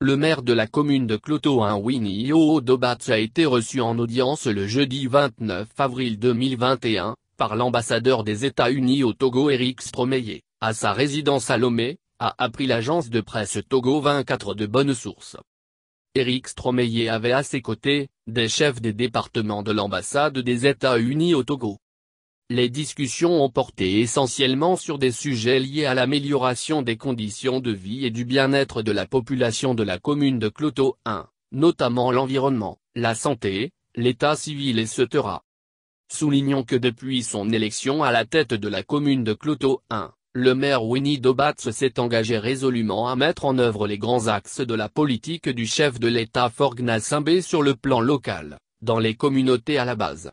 Le maire de la commune de Clotoin-Winnie Odobats a été reçu en audience le jeudi 29 avril 2021, par l'ambassadeur des États-Unis au Togo Eric Stromeyer, à sa résidence à Lomé, a appris l'agence de presse Togo 24 de bonnes sources. Eric Stromeyer avait à ses côtés, des chefs des départements de l'ambassade des États-Unis au Togo, les discussions ont porté essentiellement sur des sujets liés à l'amélioration des conditions de vie et du bien-être de la population de la commune de Cloteau 1, notamment l'environnement, la santé, l'état civil et etc. Soulignons que depuis son élection à la tête de la commune de Cloteau 1, le maire Winnie Dobatz s'est engagé résolument à mettre en œuvre les grands axes de la politique du chef de l'État Forgna sur le plan local, dans les communautés à la base,